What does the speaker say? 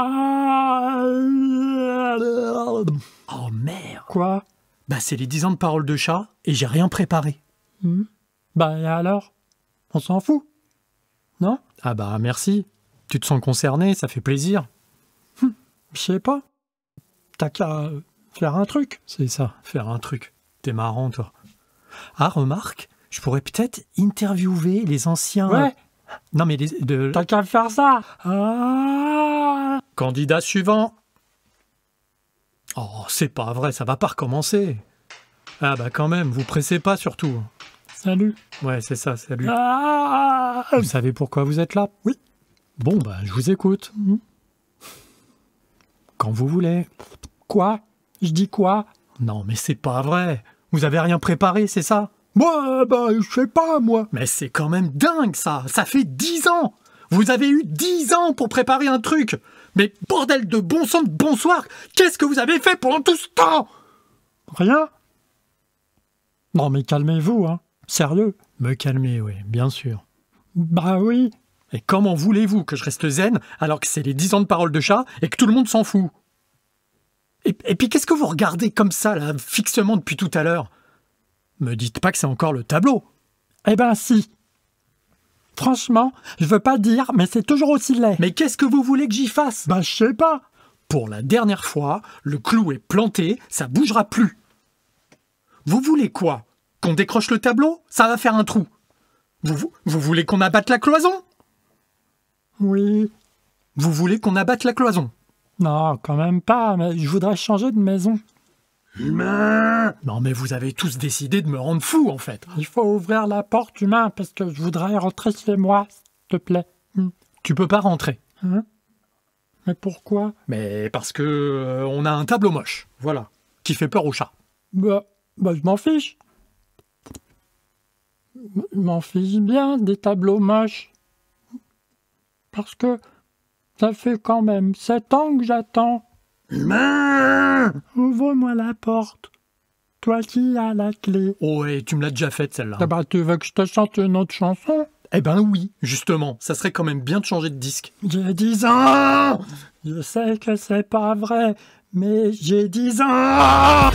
Oh merde Quoi Bah c'est les 10 ans de parole de chat et j'ai rien préparé. Hmm. Bah alors On s'en fout Non Ah bah merci. Tu te sens concerné, ça fait plaisir. Hum, je sais pas. T'as qu'à euh, faire un truc. C'est ça, faire un truc. T'es marrant toi. Ah remarque, je pourrais peut-être interviewer les anciens... Ouais. Euh, non mais les... T'as qu'à faire ça ah Candidat suivant. Oh, c'est pas vrai, ça va pas recommencer. Ah bah quand même, vous pressez pas surtout. Salut. Ouais, c'est ça, salut. Ah. vous savez pourquoi vous êtes là Oui. Bon bah, je vous écoute. Mmh. Quand vous voulez. Quoi Je dis quoi Non, mais c'est pas vrai. Vous avez rien préparé, c'est ça Moi, bah, je sais pas, moi. Mais c'est quand même dingue, ça. Ça fait dix ans. Vous avez eu dix ans pour préparer un truc. Mais bordel de bon sang de bonsoir, qu'est-ce que vous avez fait pendant tout ce temps Rien. Non mais calmez-vous, hein. Sérieux Me calmer, oui, bien sûr. Bah oui. Et comment voulez-vous que je reste zen alors que c'est les dix ans de parole de chat et que tout le monde s'en fout et, et puis qu'est-ce que vous regardez comme ça, là, fixement depuis tout à l'heure Me dites pas que c'est encore le tableau. Eh ben si, Franchement, je veux pas dire, mais c'est toujours aussi laid. Mais qu'est-ce que vous voulez que j'y fasse Bah, je sais pas. Pour la dernière fois, le clou est planté, ça bougera plus. Vous voulez quoi Qu'on décroche le tableau Ça va faire un trou. Vous, vous, voulez qu'on abatte la cloison Oui. Vous voulez qu'on abatte la cloison Non, quand même pas, mais je voudrais changer de maison. Humain Non mais vous avez tous décidé de me rendre fou en fait. Il faut ouvrir la porte humain parce que je voudrais rentrer chez moi, s'il te plaît. Hmm. Tu peux pas rentrer. Hein mais pourquoi Mais parce que euh, on a un tableau moche, voilà, qui fait peur au chat. Bah, bah je m'en fiche. Je m'en fiche bien des tableaux moches. Parce que ça fait quand même sept ans que j'attends Humain Ouvre-moi la porte. Toi qui as la clé. Oh, et tu me l'as déjà faite celle-là. Ah bah, tu veux que je te chante une autre chanson Eh ben oui, justement, ça serait quand même bien de changer de disque. J'ai 10 ans Je sais que c'est pas vrai, mais j'ai 10 ans